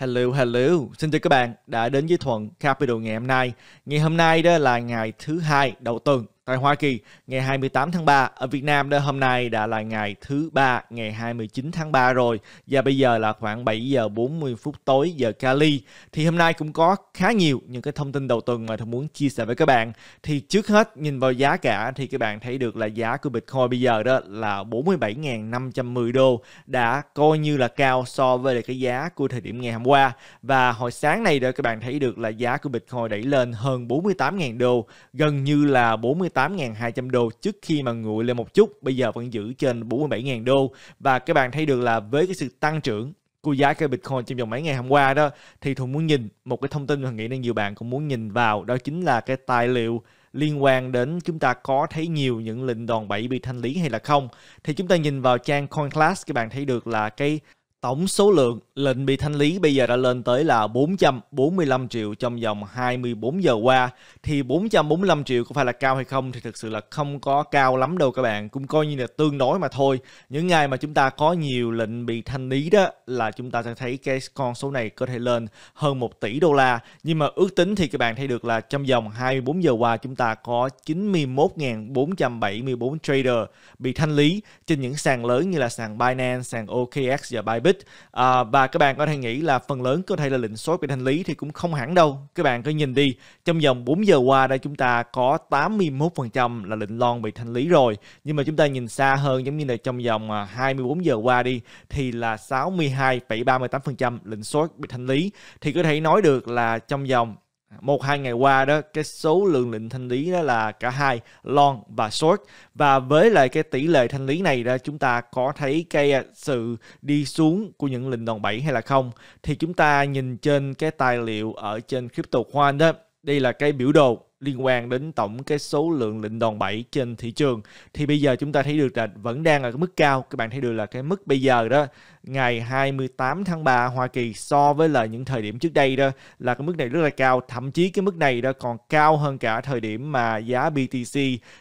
Hello, hello. Xin chào các bạn đã đến với Thuận Capital ngày hôm nay. Ngày hôm nay đó là ngày thứ hai đầu tuần tại Hoa Kỳ ngày 28 tháng 3. Ở Việt Nam đó hôm nay đã là ngày thứ ba ngày 29 tháng 3 rồi và bây giờ là khoảng 7 giờ 40 phút tối giờ Cali. Thì hôm nay cũng có khá nhiều những cái thông tin đầu tuần mà tôi muốn chia sẻ với các bạn. Thì trước hết nhìn vào giá cả thì các bạn thấy được là giá của Bitcoin bây giờ đó là 47.510 đô đã coi như là cao so với cái giá của thời điểm ngày hôm qua và hồi sáng này đó các bạn thấy được là giá của Bitcoin đẩy lên hơn 48.000 đô gần như là 48 48.200 đô trước khi mà nguội lên một chút, bây giờ vẫn giữ trên 47.000 đô và các bạn thấy được là với cái sự tăng trưởng của giá cây Bitcoin trong vòng mấy ngày hôm qua đó thì Thuận muốn nhìn một cái thông tin mà nghĩ là nhiều bạn cũng muốn nhìn vào đó chính là cái tài liệu liên quan đến chúng ta có thấy nhiều những lệnh đòn bẩy bị thanh lý hay là không thì chúng ta nhìn vào trang CoinClass các bạn thấy được là cái Tổng số lượng lệnh bị thanh lý bây giờ đã lên tới là 445 triệu trong vòng 24 giờ qua. Thì 445 triệu có phải là cao hay không thì thực sự là không có cao lắm đâu các bạn. Cũng coi như là tương đối mà thôi. Những ngày mà chúng ta có nhiều lệnh bị thanh lý đó là chúng ta sẽ thấy cái con số này có thể lên hơn 1 tỷ đô la. Nhưng mà ước tính thì các bạn thấy được là trong vòng 24 giờ qua chúng ta có 91.474 trader bị thanh lý trên những sàn lớn như là sàn Binance, sàn OKX và Bybit bit à, và các bạn có thể nghĩ là phần lớn có thể là lệnh sốt bị thanh lý thì cũng không hẳn đâu các bạn có nhìn đi trong vòng 4 giờ qua đây chúng ta có 81% là lệnh lon bị thanh lý rồi nhưng mà chúng ta nhìn xa hơn giống như là trong vòng 24 à, giờ qua đi thì là 62,38% lệnh sốt bị thanh lý thì có thể nói được là trong vòng một hai ngày qua đó cái số lượng lệnh thanh lý đó là cả hai long và short và với lại cái tỷ lệ thanh lý này đó chúng ta có thấy cái à, sự đi xuống của những lệnh đòn bẩy hay là không thì chúng ta nhìn trên cái tài liệu ở trên crypto khoan đó đây là cái biểu đồ liên quan đến tổng cái số lượng lệnh đòn bẩy trên thị trường thì bây giờ chúng ta thấy được là vẫn đang ở cái mức cao các bạn thấy được là cái mức bây giờ đó ngày 28 tháng 3 Hoa Kỳ so với là những thời điểm trước đây đó là cái mức này rất là cao, thậm chí cái mức này đó còn cao hơn cả thời điểm mà giá BTC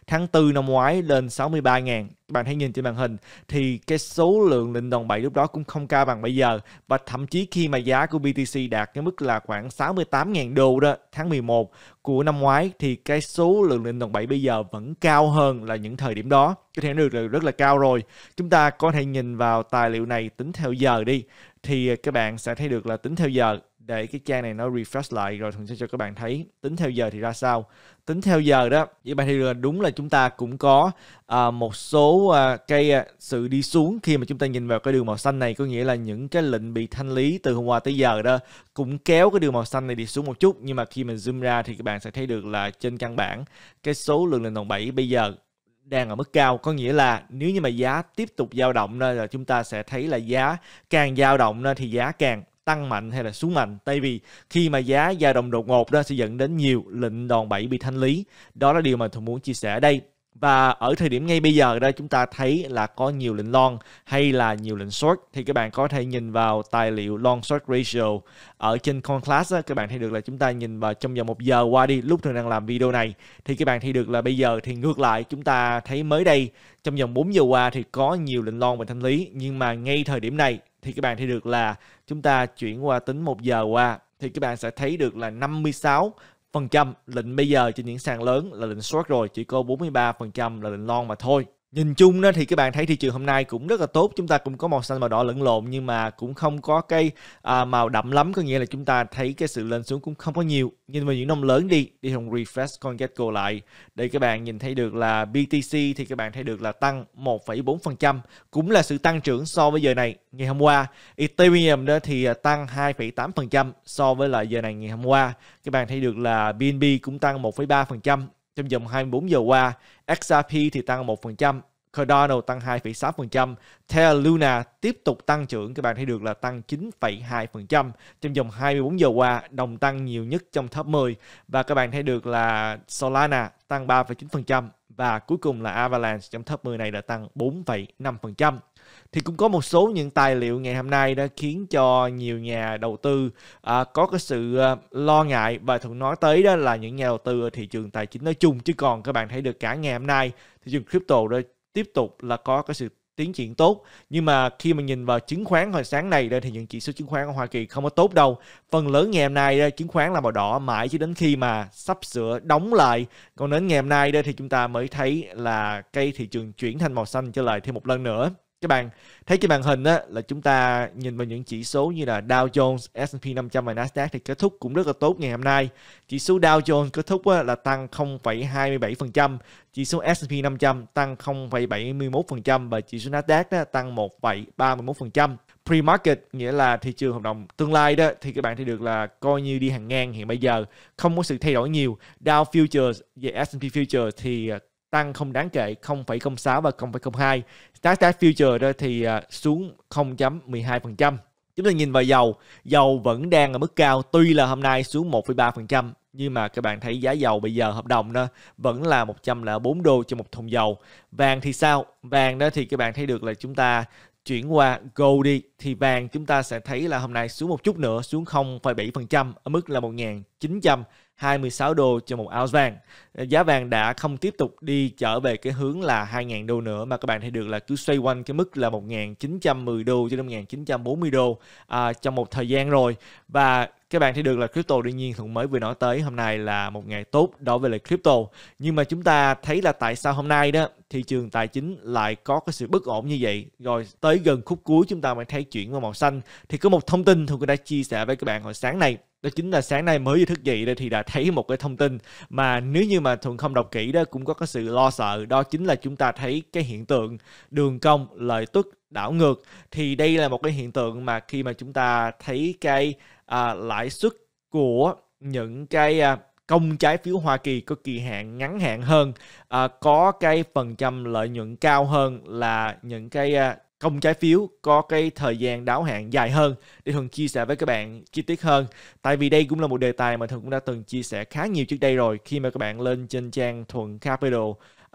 tháng 4 năm ngoái lên 63 000 bạn thấy nhìn trên màn hình thì cái số lượng lệnh đòn bẩy lúc đó cũng không cao bằng bây giờ và thậm chí khi mà giá của BTC đạt cái mức là khoảng 68.000 đô đó tháng 11 của năm ngoái thì cái số lượng lệnh đòn bẩy bây giờ vẫn cao hơn là những thời điểm đó cái thẻ được là rất là cao rồi chúng ta có thể nhìn vào tài liệu này tính theo giờ đi thì à, các bạn sẽ thấy được là tính theo giờ để cái trang này nó refresh lại rồi thường sẽ cho các bạn thấy tính theo giờ thì ra sao tính theo giờ đó như bạn thấy là đúng là chúng ta cũng có à, một số à, cái à, sự đi xuống khi mà chúng ta nhìn vào cái đường màu xanh này có nghĩa là những cái lệnh bị thanh lý từ hôm qua tới giờ đó cũng kéo cái đường màu xanh này đi xuống một chút nhưng mà khi mình zoom ra thì các bạn sẽ thấy được là trên căn bản cái số lượng lệnh đòn bẩy bây giờ đang ở mức cao có nghĩa là nếu như mà giá tiếp tục dao động ra là chúng ta sẽ thấy là giá càng dao động ra thì giá càng tăng mạnh hay là xuống mạnh tại vì khi mà giá dao động đột ngột đó sẽ dẫn đến nhiều lệnh đòn bẩy bị thanh lý đó là điều mà tôi muốn chia sẻ ở đây và ở thời điểm ngay bây giờ đây chúng ta thấy là có nhiều lệnh long hay là nhiều lệnh short thì các bạn có thể nhìn vào tài liệu long short ratio ở trên Conclass á, các bạn thấy được là chúng ta nhìn vào trong vòng một giờ qua đi lúc thường đang làm video này thì các bạn thấy được là bây giờ thì ngược lại chúng ta thấy mới đây trong vòng 4 giờ qua thì có nhiều lệnh long và thanh lý nhưng mà ngay thời điểm này thì các bạn thấy được là chúng ta chuyển qua tính một giờ qua thì các bạn sẽ thấy được là 56 phần trăm lệnh bây giờ trên những sàn lớn là lệnh short rồi chỉ có 43% là lệnh long mà thôi nhìn chung đó thì các bạn thấy thị trường hôm nay cũng rất là tốt chúng ta cũng có màu xanh màu đỏ lẫn lộn nhưng mà cũng không có cái à, màu đậm lắm có nghĩa là chúng ta thấy cái sự lên xuống cũng không có nhiều nhìn vào những năm lớn đi đi hồng refresh con Getco lại để các bạn nhìn thấy được là BTC thì các bạn thấy được là tăng 1,4% cũng là sự tăng trưởng so với giờ này ngày hôm qua Ethereum đó thì à, tăng 2,8% so với lại giờ này ngày hôm qua các bạn thấy được là BNB cũng tăng 1,3% trong vòng 24 giờ qua, XRP thì tăng 1%, Cardano tăng 2,6%, Terra Luna tiếp tục tăng trưởng, các bạn thấy được là tăng 9,2%. Trong vòng 24 giờ qua, đồng tăng nhiều nhất trong top 10 và các bạn thấy được là Solana tăng 3,9% và cuối cùng là Avalanche trong top 10 này đã tăng 4,5% thì cũng có một số những tài liệu ngày hôm nay đã khiến cho nhiều nhà đầu tư à, có cái sự à, lo ngại và thường nói tới đó là những nhà đầu tư ở thị trường tài chính nói chung chứ còn các bạn thấy được cả ngày hôm nay thị trường crypto đó tiếp tục là có cái sự tiến triển tốt nhưng mà khi mà nhìn vào chứng khoán hồi sáng này đây thì những chỉ số chứng khoán ở Hoa Kỳ không có tốt đâu phần lớn ngày hôm nay đây, chứng khoán là màu đỏ mãi cho đến khi mà sắp sửa đóng lại còn đến ngày hôm nay đây thì chúng ta mới thấy là cây thị trường chuyển thành màu xanh trở lại thêm một lần nữa các bạn thấy trên màn hình á, là chúng ta nhìn vào những chỉ số như là Dow Jones, S&P 500 và Nasdaq thì kết thúc cũng rất là tốt ngày hôm nay. Chỉ số Dow Jones kết thúc á, là tăng 0,27%, chỉ số S&P 500 tăng 0,71% và chỉ số Nasdaq đó, tăng 1,31%. Pre-market nghĩa là thị trường hợp đồng tương lai đó thì các bạn thấy được là coi như đi hàng ngang hiện bây giờ, không có sự thay đổi nhiều. Dow Futures và S&P Futures thì tăng không đáng kể 0,06 và 0,02. Nasdaq future đó thì à, xuống 0,12%. Chúng ta nhìn vào dầu, dầu vẫn đang ở mức cao tuy là hôm nay xuống 1,3% nhưng mà các bạn thấy giá dầu bây giờ hợp đồng đó vẫn là 104 đô cho một thùng dầu. Vàng thì sao? Vàng đó thì các bạn thấy được là chúng ta chuyển qua gold đi thì vàng chúng ta sẽ thấy là hôm nay xuống một chút nữa xuống 0,7% ở mức là 1.900 26 đô cho một ounce vàng. Giá vàng đã không tiếp tục đi trở về cái hướng là 2.000 đô nữa mà các bạn thấy được là cứ xoay quanh cái mức là 1.910 đô cho đến 1.940 đô à, trong một thời gian rồi. Và các bạn thấy được là crypto đương nhiên thuận mới vừa nói tới hôm nay là một ngày tốt đối với lại crypto nhưng mà chúng ta thấy là tại sao hôm nay đó thị trường tài chính lại có cái sự bất ổn như vậy rồi tới gần khúc cuối chúng ta mới thấy chuyển vào màu xanh thì có một thông tin tôi đã chia sẻ với các bạn hồi sáng này đó chính là sáng nay mới thức dậy thì đã thấy một cái thông tin mà nếu như mà thuận không đọc kỹ đó cũng có cái sự lo sợ đó chính là chúng ta thấy cái hiện tượng đường cong lợi tức đảo ngược thì đây là một cái hiện tượng mà khi mà chúng ta thấy cái à, lãi suất của những cái à, công trái phiếu Hoa Kỳ có kỳ hạn ngắn hạn hơn, à, có cái phần trăm lợi nhuận cao hơn là những cái à, công trái phiếu có cái thời gian đáo hạn dài hơn để Thuận chia sẻ với các bạn chi tiết hơn. Tại vì đây cũng là một đề tài mà Thuận cũng đã từng chia sẻ khá nhiều trước đây rồi khi mà các bạn lên trên trang Thuận Capital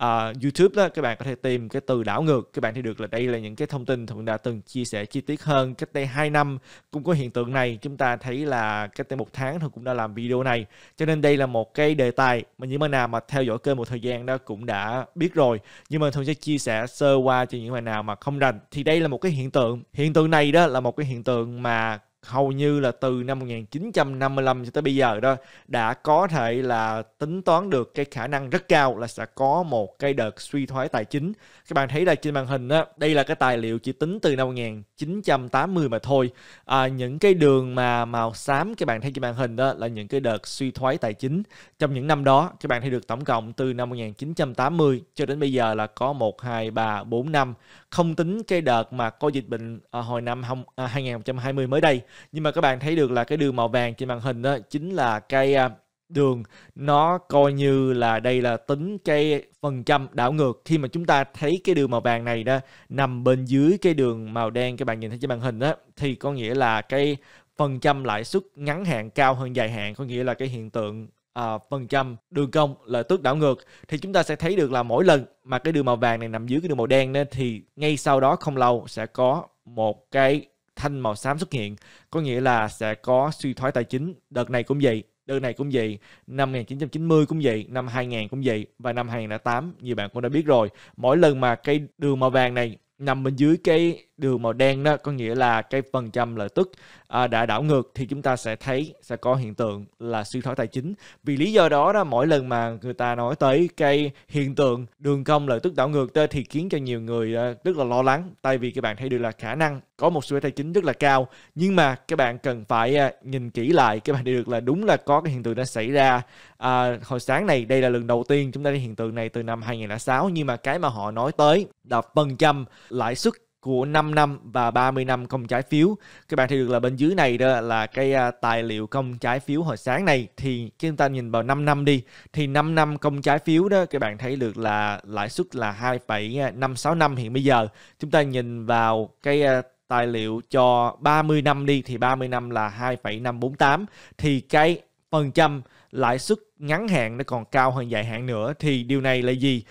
uh, YouTube đó các bạn có thể tìm cái từ đảo ngược các bạn thì được là đây là những cái thông tin Thuận đã từng chia sẻ chi tiết hơn cách đây 2 năm cũng có hiện tượng này chúng ta thấy là cách đây một tháng thôi cũng đã làm video này cho nên đây là một cái đề tài mà những bạn nào mà theo dõi kênh một thời gian đó cũng đã biết rồi nhưng mà thường sẽ chia sẻ sơ qua cho những bạn nào mà không rành thì đây là một cái hiện tượng hiện tượng này đó là một cái hiện tượng mà hầu như là từ năm 1955 cho tới bây giờ đó đã có thể là tính toán được cái khả năng rất cao là sẽ có một cái đợt suy thoái tài chính. Các bạn thấy là trên màn hình đó, đây là cái tài liệu chỉ tính từ năm 1980 mà thôi. À, những cái đường mà màu xám các bạn thấy trên màn hình đó là những cái đợt suy thoái tài chính trong những năm đó. Các bạn thấy được tổng cộng từ năm 1980 cho đến bây giờ là có 1 2 3 4 năm không tính cái đợt mà có dịch bệnh ở à, hồi năm 2020 à, mới đây nhưng mà các bạn thấy được là cái đường màu vàng trên màn hình đó chính là cái à, đường nó coi như là đây là tính cái phần trăm đảo ngược khi mà chúng ta thấy cái đường màu vàng này đó nằm bên dưới cái đường màu đen các bạn nhìn thấy trên màn hình đó thì có nghĩa là cái phần trăm lãi suất ngắn hạn cao hơn dài hạn có nghĩa là cái hiện tượng à, phần trăm đường cong là tước đảo ngược thì chúng ta sẽ thấy được là mỗi lần mà cái đường màu vàng này nằm dưới cái đường màu đen nên thì ngay sau đó không lâu sẽ có một cái thanh màu xám xuất hiện có nghĩa là sẽ có suy thoái tài chính đợt này cũng vậy đợt này cũng vậy năm 1990 cũng vậy năm 2000 cũng vậy và năm 2008 như bạn cũng đã biết rồi mỗi lần mà cái đường màu vàng này nằm bên dưới cái đường màu đen đó có nghĩa là cái phần trăm lợi tức à, đã đảo ngược thì chúng ta sẽ thấy sẽ có hiện tượng là suy thoái tài chính vì lý do đó đó mỗi lần mà người ta nói tới cái hiện tượng đường cong lợi tức đảo ngược đó, thì khiến cho nhiều người à, rất là lo lắng tại vì các bạn thấy được là khả năng có một suy thoái tài chính rất là cao nhưng mà các bạn cần phải à, nhìn kỹ lại các bạn thấy được là đúng là có cái hiện tượng đã xảy ra à, hồi sáng này đây là lần đầu tiên chúng ta thấy hiện tượng này từ năm 2006 nhưng mà cái mà họ nói tới là phần trăm lãi suất của 5 năm và 30 năm công trái phiếu. Các bạn thấy được là bên dưới này đó là cái à, tài liệu công trái phiếu hồi sáng này thì chúng ta nhìn vào 5 năm đi thì 5 năm công trái phiếu đó các bạn thấy được là lãi suất là 2,565 à, năm hiện bây giờ. Chúng ta nhìn vào cái à, tài liệu cho 30 năm đi thì 30 năm là 2,548 thì cái phần trăm lãi suất ngắn hạn nó còn cao hơn dài hạn nữa thì điều này là gì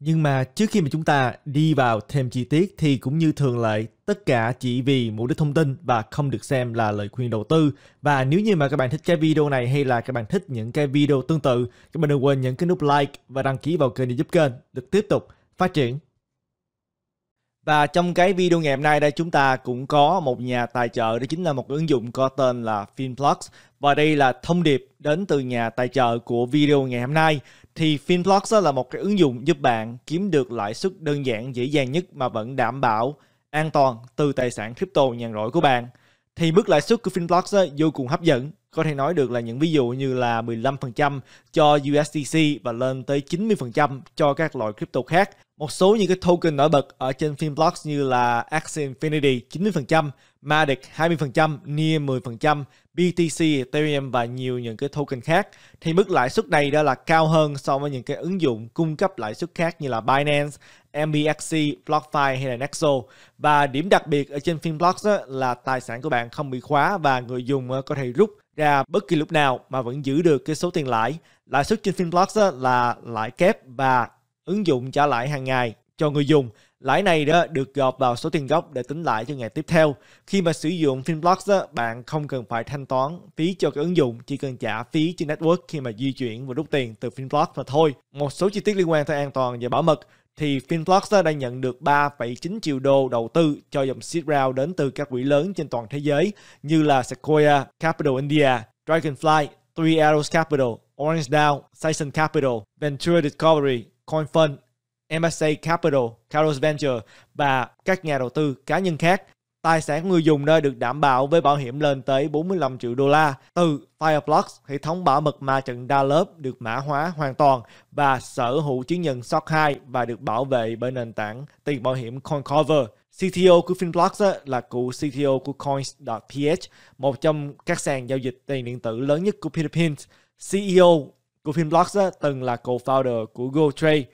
nhưng mà trước khi mà chúng ta đi vào thêm chi tiết thì cũng như thường lệ, tất cả chỉ vì mục đích thông tin và không được xem là lời khuyên đầu tư. Và nếu như mà các bạn thích cái video này hay là các bạn thích những cái video tương tự, các bạn đừng quên nhấn cái nút like và đăng ký vào kênh để giúp kênh được tiếp tục phát triển. Và trong cái video ngày hôm nay đây chúng ta cũng có một nhà tài trợ đó chính là một ứng dụng có tên là Finplex và đây là thông điệp đến từ nhà tài trợ của video ngày hôm nay thì Finblocks là một cái ứng dụng giúp bạn kiếm được lãi suất đơn giản dễ dàng nhất mà vẫn đảm bảo an toàn từ tài sản crypto nhàn rỗi của bạn. Thì mức lãi suất của Finblocks vô cùng hấp dẫn, có thể nói được là những ví dụ như là 15% cho USDC và lên tới 90% cho các loại crypto khác một số những cái token nổi bật ở trên phim blocks như là Axie Infinity 90%, Matic 20%, Near 10%, BTC, Ethereum và nhiều những cái token khác thì mức lãi suất này đó là cao hơn so với những cái ứng dụng cung cấp lãi suất khác như là Binance, MBXC, BlockFi hay là Nexo. Và điểm đặc biệt ở trên phim blocks đó là tài sản của bạn không bị khóa và người dùng ờ, có thể rút ra bất kỳ lúc nào mà vẫn giữ được cái số tiền lãi. Lãi suất trên Finblocks là lãi kép và ứng dụng trả lãi hàng ngày cho người dùng. Lãi này đó được gộp vào số tiền gốc để tính lãi cho ngày tiếp theo. Khi mà sử dụng Finblocks, đó, bạn không cần phải thanh toán phí cho cái ứng dụng, chỉ cần trả phí trên network khi mà di chuyển và rút tiền từ Finblocks mà thôi. Một số chi tiết liên quan tới an toàn và bảo mật thì Finblocks đã nhận được 3,9 triệu đô đầu tư cho dòng seed round đến từ các quỹ lớn trên toàn thế giới như là Sequoia, Capital India, Dragonfly, Three Arrows Capital, Orange Down, Saison Capital, Ventura Discovery, Coinfund, MSA Capital, Carlos Venture và các nhà đầu tư cá nhân khác. Tài sản của người dùng nơi được đảm bảo với bảo hiểm lên tới 45 triệu đô la từ Fireblocks, hệ thống bảo mật ma trận đa lớp được mã hóa hoàn toàn và sở hữu chứng nhận SOC 2 và được bảo vệ bởi nền tảng tiền bảo hiểm CoinCover. CTO của Finblocks là cựu CTO của Coins.ph, một trong các sàn giao dịch tiền điện tử lớn nhất của Philippines. CEO Coffin Blocks từng là co-founder của GoTrade,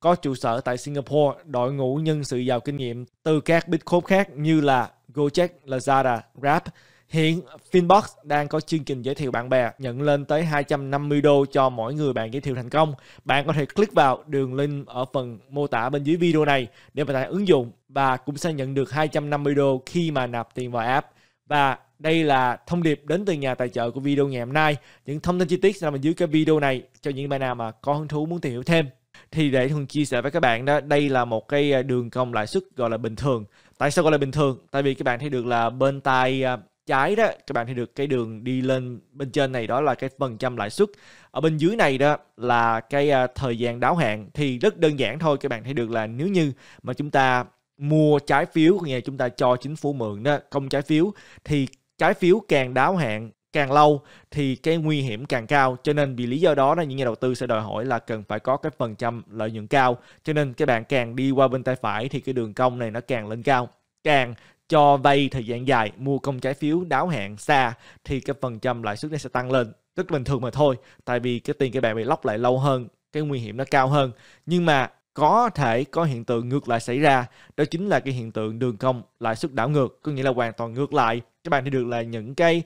có trụ sở tại Singapore, đội ngũ nhân sự giàu kinh nghiệm từ các Bitcoin khác như là Gojek, Lazada, Grab. Hiện Finbox đang có chương trình giới thiệu bạn bè nhận lên tới 250 đô cho mỗi người bạn giới thiệu thành công. Bạn có thể click vào đường link ở phần mô tả bên dưới video này để mà tải ứng dụng và cũng sẽ nhận được 250 đô khi mà nạp tiền vào app. Và đây là thông điệp đến từ nhà tài trợ của video ngày hôm nay. Những thông tin chi tiết sẽ nằm dưới cái video này cho những bạn nào mà có hứng thú muốn tìm hiểu thêm. Thì để Thuần chia sẻ với các bạn đó, đây là một cái à, đường cong lãi suất gọi là bình thường. Tại sao gọi là bình thường? Tại vì các bạn thấy được là bên tay à, trái đó các bạn thấy được cái đường đi lên bên trên này đó là cái phần trăm lãi suất ở bên dưới này đó là cái à, thời gian đáo hạn thì rất đơn giản thôi các bạn thấy được là nếu như mà chúng ta mua trái phiếu có nghĩa chúng ta cho chính phủ mượn đó công trái phiếu thì trái phiếu càng đáo hạn càng lâu thì cái nguy hiểm càng cao cho nên vì lý do đó là những nhà đầu tư sẽ đòi hỏi là cần phải có cái phần trăm lợi nhuận cao cho nên các bạn càng đi qua bên tay phải thì cái đường cong này nó càng lên cao càng cho vay thời gian dài mua công trái phiếu đáo hạn xa thì cái phần trăm lãi suất nó sẽ tăng lên rất bình thường mà thôi tại vì cái tiền các bạn bị lóc lại lâu hơn cái nguy hiểm nó cao hơn nhưng mà có thể có hiện tượng ngược lại xảy ra đó chính là cái hiện tượng đường cong lãi suất đảo ngược có nghĩa là hoàn toàn ngược lại các bạn thấy được là những cái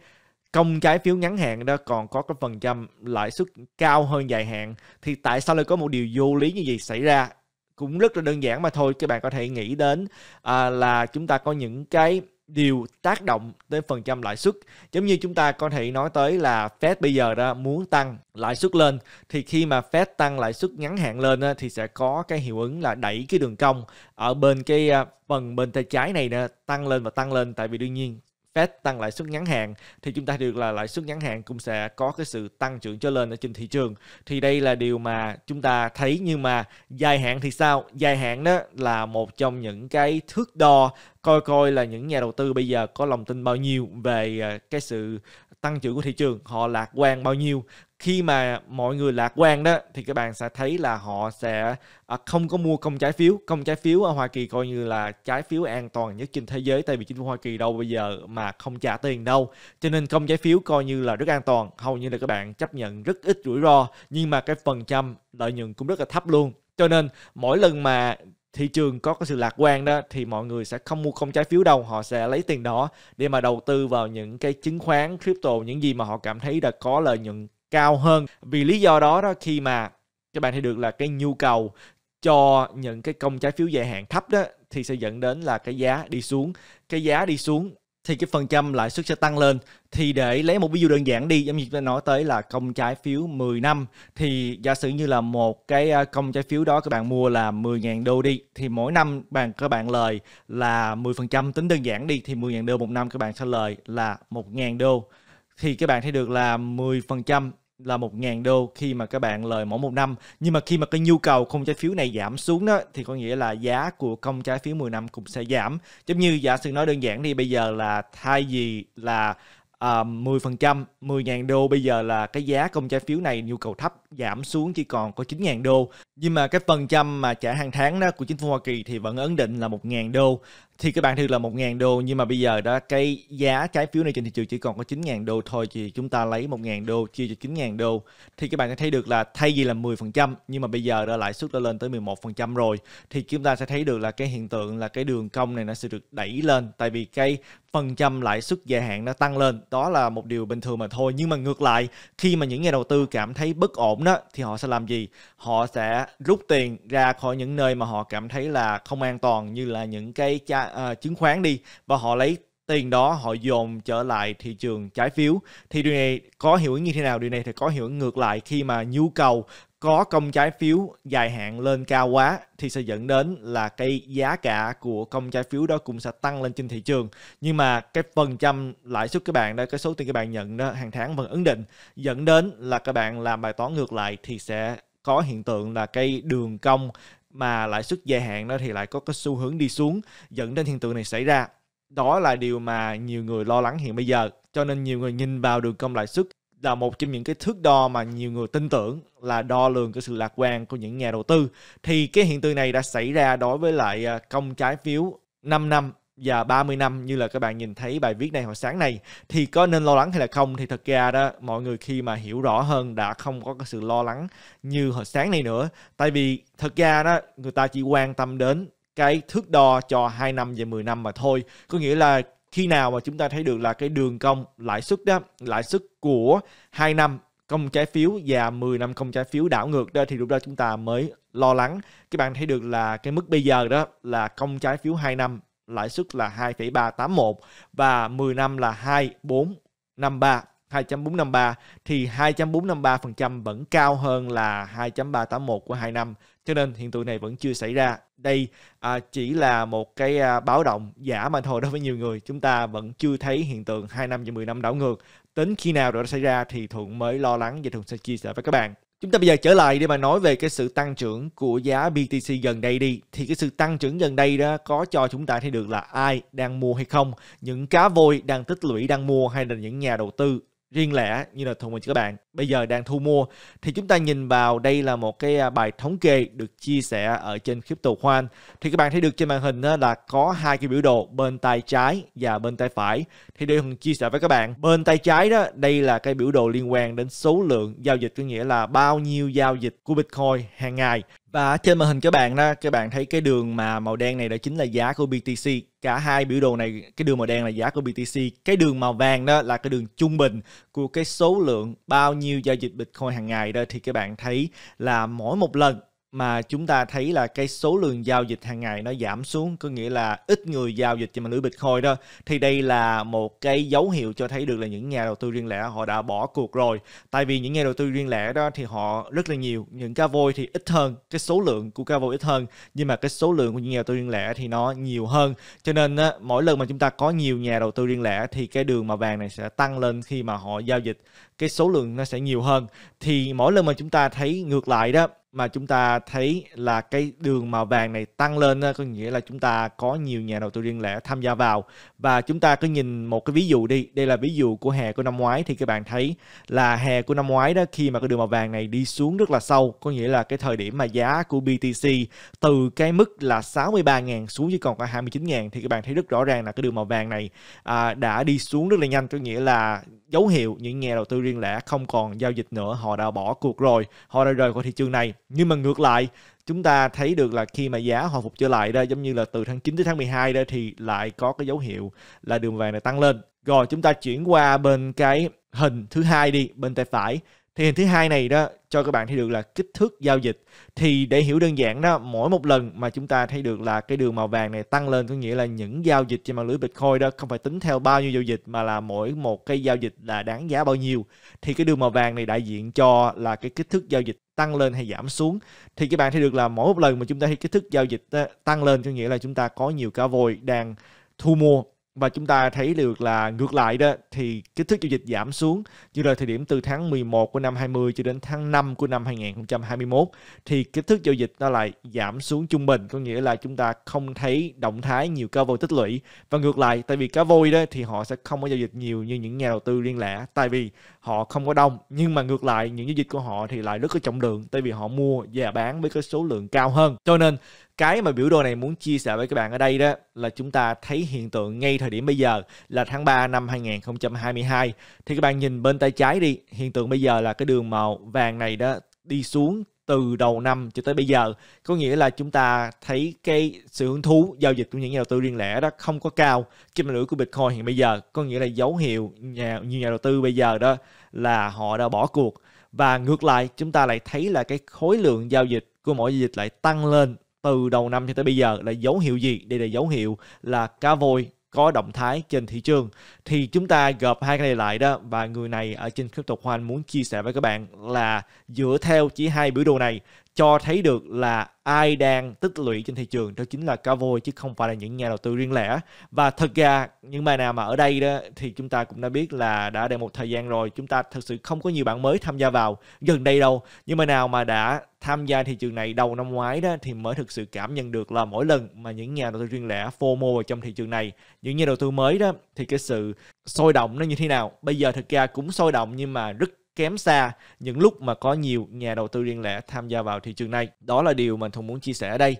công trái phiếu ngắn hạn đó còn có cái phần trăm lãi suất cao hơn dài hạn thì tại sao lại có một điều vô lý như vậy xảy ra cũng rất là đơn giản mà thôi các bạn có thể nghĩ đến à, là chúng ta có những cái điều tác động tới phần trăm lãi suất. Giống như chúng ta có thể nói tới là Fed bây giờ đó muốn tăng lãi suất lên thì khi mà Fed tăng lãi suất ngắn hạn lên thì sẽ có cái hiệu ứng là đẩy cái đường cong ở bên cái à, phần bên tay trái này nè tăng lên và tăng lên tại vì đương nhiên Fed tăng lãi suất ngắn hạn thì chúng ta được là lãi suất ngắn hạn cũng sẽ có cái sự tăng trưởng trở lên ở trên thị trường. Thì đây là điều mà chúng ta thấy nhưng mà dài hạn thì sao? Dài hạn đó là một trong những cái thước đo coi coi là những nhà đầu tư bây giờ có lòng tin bao nhiêu về à, cái sự tăng trưởng của thị trường họ lạc quan bao nhiêu khi mà mọi người lạc quan đó thì các bạn sẽ thấy là họ sẽ à, không có mua công trái phiếu công trái phiếu ở Hoa Kỳ coi như là trái phiếu an toàn nhất trên thế giới tại vì chính phủ Hoa Kỳ đâu bây giờ mà không trả tiền đâu cho nên công trái phiếu coi như là rất an toàn hầu như là các bạn chấp nhận rất ít rủi ro nhưng mà cái phần trăm lợi nhuận cũng rất là thấp luôn cho nên mỗi lần mà thị trường có cái sự lạc quan đó thì mọi người sẽ không mua không trái phiếu đâu họ sẽ lấy tiền đó để mà đầu tư vào những cái chứng khoán crypto những gì mà họ cảm thấy đã có lợi nhuận cao hơn vì lý do đó đó khi mà các bạn thấy được là cái nhu cầu cho những cái công trái phiếu dài hạn thấp đó thì sẽ dẫn đến là cái giá đi xuống cái giá đi xuống thì cái phần trăm lãi suất sẽ tăng lên thì để lấy một ví dụ đơn giản đi giống như chúng ta nói tới là công trái phiếu 10 năm thì giả sử như là một cái công trái phiếu đó các bạn mua là 10.000 đô đi thì mỗi năm bạn các bạn lời là 10% tính đơn giản đi thì 10.000 đô một năm các bạn sẽ lời là 1.000 đô thì các bạn thấy được là 10% là 1.000 đô khi mà các bạn lời mỗi một năm. Nhưng mà khi mà cái nhu cầu không trái phiếu này giảm xuống đó thì có nghĩa là giá của công trái phiếu 10 năm cũng sẽ giảm. Giống như giả sử nói đơn giản thì bây giờ là thay vì là à, 10%, 10.000 đô bây giờ là cái giá công trái phiếu này nhu cầu thấp giảm xuống chỉ còn có 9.000 đô. Nhưng mà cái phần trăm mà trả hàng tháng đó của chính phủ Hoa Kỳ thì vẫn ấn định là 1.000 đô thì các bạn thư là 1.000 đô nhưng mà bây giờ đó cái giá trái phiếu này trên thị trường chỉ còn có 9.000 đô thôi thì chúng ta lấy 1.000 đô chia cho 9.000 đô thì các bạn sẽ thấy được là thay vì là 10% nhưng mà bây giờ đó lãi suất đã lên tới 11% rồi thì chúng ta sẽ thấy được là cái hiện tượng là cái đường cong này nó sẽ được đẩy lên tại vì cái phần trăm lãi suất dài hạn nó tăng lên đó là một điều bình thường mà thôi nhưng mà ngược lại khi mà những nhà đầu tư cảm thấy bất ổn đó thì họ sẽ làm gì họ sẽ rút tiền ra khỏi những nơi mà họ cảm thấy là không an toàn như là những cái cha uh, chứng khoán đi và họ lấy tiền đó họ dồn trở lại thị trường trái phiếu thì điều này có hiệu ứng như thế nào điều này thì có hiệu ứng ngược lại khi mà nhu cầu có công trái phiếu dài hạn lên cao quá thì sẽ dẫn đến là cái giá cả của công trái phiếu đó cũng sẽ tăng lên trên thị trường nhưng mà cái phần trăm lãi suất các bạn đó cái số tiền các bạn nhận đó hàng tháng vẫn ấn định dẫn đến là các bạn làm bài toán ngược lại thì sẽ có hiện tượng là cái đường cong mà lãi suất dài hạn đó thì lại có cái xu hướng đi xuống dẫn đến hiện tượng này xảy ra đó là điều mà nhiều người lo lắng hiện bây giờ cho nên nhiều người nhìn vào đường cong lãi suất là một trong những cái thước đo mà nhiều người tin tưởng là đo lường cái sự lạc quan của những nhà đầu tư thì cái hiện tượng này đã xảy ra đối với lại à, công trái phiếu 5 năm và 30 năm như là các bạn nhìn thấy bài viết này hồi sáng này thì có nên lo lắng hay là không thì thật ra đó mọi người khi mà hiểu rõ hơn đã không có cái sự lo lắng như hồi sáng này nữa tại vì thật ra đó người ta chỉ quan tâm đến cái thước đo cho 2 năm và 10 năm mà thôi có nghĩa là khi nào mà chúng ta thấy được là cái đường cong lãi suất đó lãi suất của 2 năm công trái phiếu và 10 năm công trái phiếu đảo ngược đó thì lúc đó chúng ta mới lo lắng. Các bạn thấy được là cái mức bây giờ đó là công trái phiếu 2 năm lãi suất là 2,381 và 10 năm là 2453. 2.453 thì 2.453% vẫn cao hơn là 2.381 của 2 năm. Cho nên hiện tượng này vẫn chưa xảy ra. Đây à, chỉ là một cái à, báo động giả mà thôi đối với nhiều người. Chúng ta vẫn chưa thấy hiện tượng 2 năm và 10 năm đảo ngược. tính khi nào đã xảy ra thì Thuận mới lo lắng và Thuận sẽ chia sẻ với các bạn. Chúng ta bây giờ trở lại để mà nói về cái sự tăng trưởng của giá BTC gần đây đi. Thì cái sự tăng trưởng gần đây đó có cho chúng ta thấy được là ai đang mua hay không, những cá voi đang tích lũy đang mua hay là những nhà đầu tư riêng lẻ như là thường mình các bạn bây giờ đang thu mua thì chúng ta nhìn vào đây là một cái à, bài thống kê được chia sẻ ở trên crypto khoan thì các bạn thấy được trên màn hình là có hai cái biểu đồ bên tay trái và bên tay phải thì đây mình chia sẻ với các bạn bên tay trái đó đây là cái biểu đồ liên quan đến số lượng giao dịch có nghĩa là bao nhiêu giao dịch của bitcoin hàng ngày và trên màn hình các bạn đó, các bạn thấy cái đường mà màu đen này đó chính là giá của BTC. Cả hai biểu đồ này, cái đường màu đen là giá của BTC, cái đường màu vàng đó là cái đường trung bình của cái số lượng bao nhiêu giao dịch Bitcoin hàng ngày đó thì các bạn thấy là mỗi một lần mà chúng ta thấy là cái số lượng giao dịch hàng ngày nó giảm xuống có nghĩa là ít người giao dịch trên mạng lưới Bitcoin đó thì đây là một cái dấu hiệu cho thấy được là những nhà đầu tư riêng lẻ họ đã bỏ cuộc rồi tại vì những nhà đầu tư riêng lẻ đó thì họ rất là nhiều những ca voi thì ít hơn cái số lượng của ca voi ít hơn nhưng mà cái số lượng của những nhà đầu tư riêng lẻ thì nó nhiều hơn cho nên á, mỗi lần mà chúng ta có nhiều nhà đầu tư riêng lẻ thì cái đường mà vàng này sẽ tăng lên khi mà họ giao dịch cái số lượng nó sẽ nhiều hơn thì mỗi lần mà chúng ta thấy ngược lại đó mà chúng ta thấy là cái đường màu vàng này tăng lên có nghĩa là chúng ta có nhiều nhà đầu tư riêng lẻ tham gia vào và chúng ta cứ nhìn một cái ví dụ đi đây là ví dụ của hè của năm ngoái thì các bạn thấy là hè của năm ngoái đó khi mà cái đường màu vàng này đi xuống rất là sâu có nghĩa là cái thời điểm mà giá của BTC từ cái mức là 63.000 xuống chỉ còn có 29.000 thì các bạn thấy rất rõ ràng là cái đường màu vàng này à, đã đi xuống rất là nhanh có nghĩa là dấu hiệu những nhà đầu tư riêng riêng lẻ không còn giao dịch nữa họ đã bỏ cuộc rồi họ đã rời khỏi thị trường này nhưng mà ngược lại chúng ta thấy được là khi mà giá hồi phục trở lại đó giống như là từ tháng 9 tới tháng 12 đó thì lại có cái dấu hiệu là đường vàng này tăng lên rồi chúng ta chuyển qua bên cái hình thứ hai đi bên tay phải thì hình thứ hai này đó cho các bạn thấy được là kích thước giao dịch thì để hiểu đơn giản đó mỗi một lần mà chúng ta thấy được là cái đường màu vàng này tăng lên có nghĩa là những giao dịch trên mạng lưới bitcoin đó không phải tính theo bao nhiêu giao dịch mà là mỗi một cái giao dịch là đáng giá bao nhiêu thì cái đường màu vàng này đại diện cho là cái kích thước giao dịch tăng lên hay giảm xuống thì các bạn thấy được là mỗi một lần mà chúng ta thấy kích thước giao dịch tăng lên có nghĩa là chúng ta có nhiều cá voi đang thu mua và chúng ta thấy được là ngược lại đó thì kích thước giao dịch giảm xuống như là thời điểm từ tháng 11 của năm 20 cho đến tháng 5 của năm 2021 thì kích thước giao dịch nó lại giảm xuống trung bình có nghĩa là chúng ta không thấy động thái nhiều cá voi tích lũy và ngược lại tại vì cá voi đó thì họ sẽ không có giao dịch nhiều như những nhà đầu tư riêng lẻ tại vì họ không có đông nhưng mà ngược lại những giao dịch của họ thì lại rất có trọng lượng tại vì họ mua và bán với cái số lượng cao hơn cho nên cái mà biểu đồ này muốn chia sẻ với các bạn ở đây đó là chúng ta thấy hiện tượng ngay thời điểm bây giờ là tháng 3 năm 2022 thì các bạn nhìn bên tay trái đi hiện tượng bây giờ là cái đường màu vàng này đó đi xuống từ đầu năm cho tới bây giờ có nghĩa là chúng ta thấy cái sự hứng thú giao dịch của những nhà đầu tư riêng lẻ đó không có cao kim lưỡi của bitcoin hiện bây giờ có nghĩa là dấu hiệu nhà nhiều nhà đầu tư bây giờ đó là họ đã bỏ cuộc và ngược lại chúng ta lại thấy là cái khối lượng giao dịch của mỗi giao dịch lại tăng lên từ đầu năm cho tới bây giờ là dấu hiệu gì? Đây là dấu hiệu là cá voi có động thái trên thị trường thì chúng ta gộp hai cái này lại đó và người này ở trên crypto hoan muốn chia sẻ với các bạn là dựa theo chỉ hai biểu đồ này cho thấy được là ai đang tích lũy trên thị trường đó chính là cá chứ không phải là những nhà đầu tư riêng lẻ và thật ra những bài nào mà ở đây đó thì chúng ta cũng đã biết là đã được một thời gian rồi chúng ta thật sự không có nhiều bạn mới tham gia vào gần đây đâu nhưng mà nào mà đã tham gia thị trường này đầu năm ngoái đó thì mới thực sự cảm nhận được là mỗi lần mà những nhà đầu tư riêng lẻ FOMO vào trong thị trường này những nhà đầu tư mới đó thì cái sự sôi động nó như thế nào bây giờ thực ra cũng sôi động nhưng mà rất kém xa những lúc mà có nhiều nhà đầu tư riêng lẻ tham gia vào thị trường này. Đó là điều mình Thùng muốn chia sẻ ở đây.